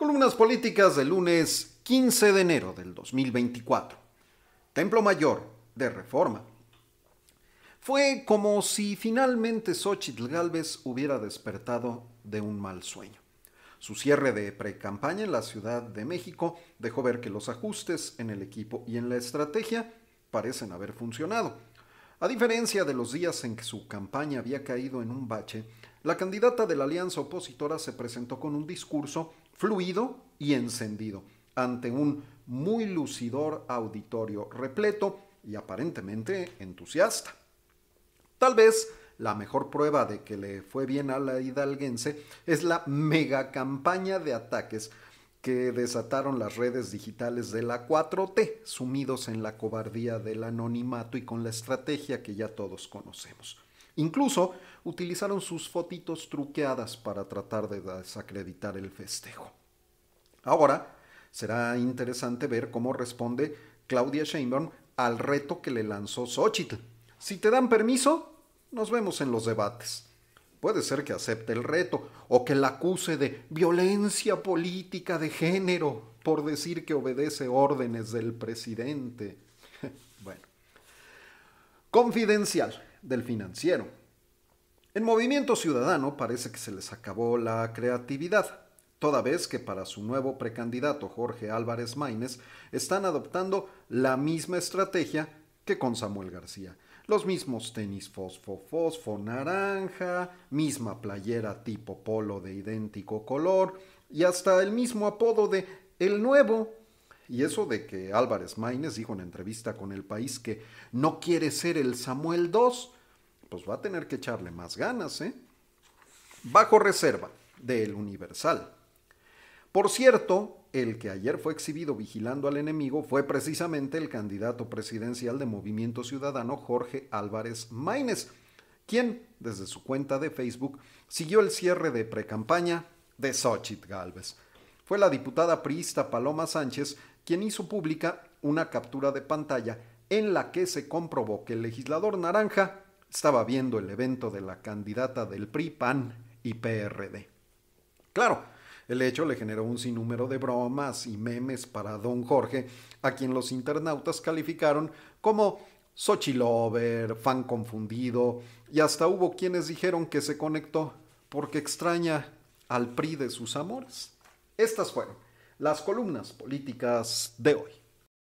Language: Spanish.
Columnas políticas del lunes 15 de enero del 2024. Templo Mayor de Reforma. Fue como si finalmente Xochitl Galvez hubiera despertado de un mal sueño. Su cierre de pre-campaña en la Ciudad de México dejó ver que los ajustes en el equipo y en la estrategia parecen haber funcionado a diferencia de los días en que su campaña había caído en un bache, la candidata de la alianza opositora se presentó con un discurso fluido y encendido, ante un muy lucidor auditorio repleto y aparentemente entusiasta. Tal vez la mejor prueba de que le fue bien a la hidalguense es la megacampaña de ataques que desataron las redes digitales de la 4T, sumidos en la cobardía del anonimato y con la estrategia que ya todos conocemos. Incluso utilizaron sus fotitos truqueadas para tratar de desacreditar el festejo. Ahora será interesante ver cómo responde Claudia Sheinbaum al reto que le lanzó Xochitl. Si te dan permiso, nos vemos en los debates. Puede ser que acepte el reto o que la acuse de violencia política de género por decir que obedece órdenes del presidente. bueno. Confidencial del financiero. En Movimiento Ciudadano parece que se les acabó la creatividad, toda vez que para su nuevo precandidato Jorge Álvarez Maínez están adoptando la misma estrategia que con Samuel García. Los mismos tenis fosfo, fosfo, naranja, misma playera tipo polo de idéntico color y hasta el mismo apodo de El Nuevo. Y eso de que Álvarez Maínez dijo en entrevista con El País que no quiere ser el Samuel II, pues va a tener que echarle más ganas, ¿eh? Bajo reserva del Universal. Por cierto, el que ayer fue exhibido vigilando al enemigo fue precisamente el candidato presidencial de Movimiento Ciudadano Jorge Álvarez Maínez, quien, desde su cuenta de Facebook, siguió el cierre de precampaña de Xochitl Galvez. Fue la diputada priista Paloma Sánchez quien hizo pública una captura de pantalla en la que se comprobó que el legislador naranja estaba viendo el evento de la candidata del PRI, PAN y PRD. Claro, el hecho le generó un sinnúmero de bromas y memes para don Jorge, a quien los internautas calificaron como Xochilover, fan confundido, y hasta hubo quienes dijeron que se conectó porque extraña al PRI de sus amores. Estas fueron las columnas políticas de hoy.